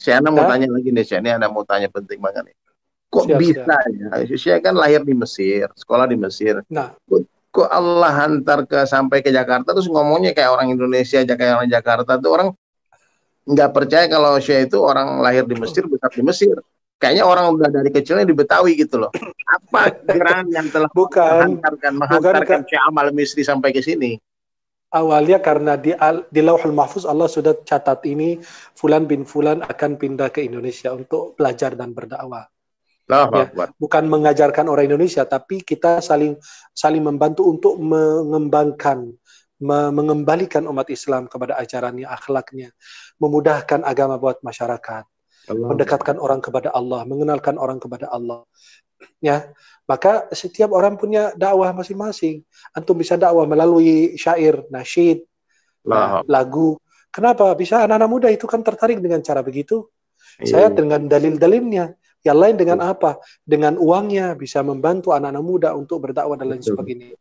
Saya mau tanya lagi nih, saya ada mau tanya penting banget nih. Kok siap, bisa siap. ya? Saya kan lahir di Mesir, sekolah di Mesir. Nah. Kok, Allah hantar ke sampai ke Jakarta terus ngomongnya kayak orang Indonesia aja kayak orang Jakarta tuh orang nggak percaya kalau saya itu orang lahir di Mesir besar di Mesir kayaknya orang udah dari kecilnya di Betawi gitu loh. Apa gerangan yang telah bukan, menghantarkan menghantarkan bukan, Syekh Amal Misri sampai ke sini? awalnya karena di, di Lauhul Mahfuz Allah sudah catat ini Fulan bin Fulan akan pindah ke Indonesia untuk belajar dan berdakwah. Nah, ya, bukan mengajarkan orang Indonesia, tapi kita saling saling membantu untuk mengembangkan, me mengembalikan umat Islam kepada ajarannya, akhlaknya, memudahkan agama buat masyarakat, Allah. mendekatkan orang kepada Allah, mengenalkan orang kepada Allah. Ya, maka setiap orang punya dakwah masing-masing. Antum bisa dakwah melalui syair, nasyid, nah. lagu. Kenapa? Bisa anak-anak muda itu kan tertarik dengan cara begitu. Iya. Saya dengan dalil-dalilnya. Yang lain dengan apa? Dengan uangnya bisa membantu anak-anak muda untuk berdakwah dan lain sebagainya.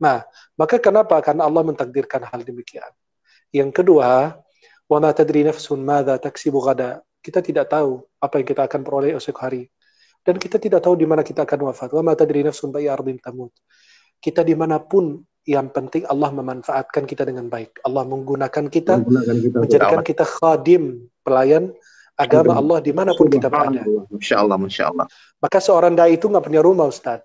Nah, maka kenapa? Karena Allah mentakdirkan hal demikian. Yang kedua, wa ma tadri nafsun taksi taksibu Kita tidak tahu apa yang kita akan peroleh esok hari dan kita tidak tahu di mana kita akan wafat. Wa mata diri nafsun bayi ardin tamut. Kita dimanapun yang penting Allah memanfaatkan kita dengan baik. Allah menggunakan kita, menggunakan kita menjadikan kita khadim, pelayan agama Allah dimanapun kita berada. Insya Allah, insya Allah. Maka seorang dai itu nggak punya rumah Ustaz.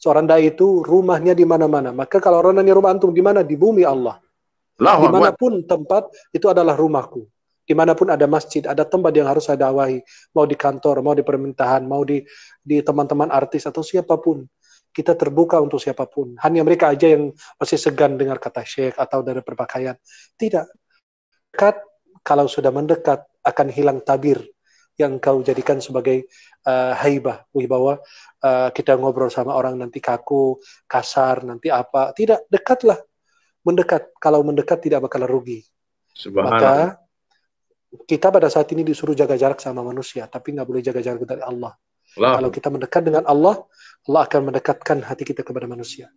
Seorang dai itu rumahnya di mana-mana. Maka kalau orang nanya rumah antum di mana? Di bumi Allah. Dimanapun tempat itu adalah rumahku dimanapun ada masjid, ada tempat yang harus saya dakwahi, mau di kantor, mau di pemerintahan, mau di teman-teman artis atau siapapun. Kita terbuka untuk siapapun. Hanya mereka aja yang masih segan dengar kata syekh atau dari perpakaian. Tidak. Dekat, kalau sudah mendekat, akan hilang tabir yang kau jadikan sebagai uh, haibah, wibawa. Uh, eh, kita ngobrol sama orang nanti kaku, kasar, nanti apa. Tidak, dekatlah. Mendekat. Kalau mendekat tidak bakal rugi. Maka kita pada saat ini disuruh jaga jarak sama manusia, tapi nggak boleh jaga jarak dari Allah. Kalau kita mendekat dengan Allah, Allah akan mendekatkan hati kita kepada manusia.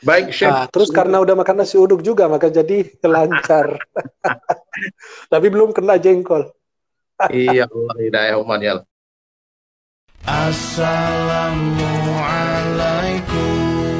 Baik, Chef. Nah, terus karena udah makan nasi uduk juga, maka jadi lancar. tapi belum kena jengkol. iya, Allah hidayah umat ya. Assalamualaikum.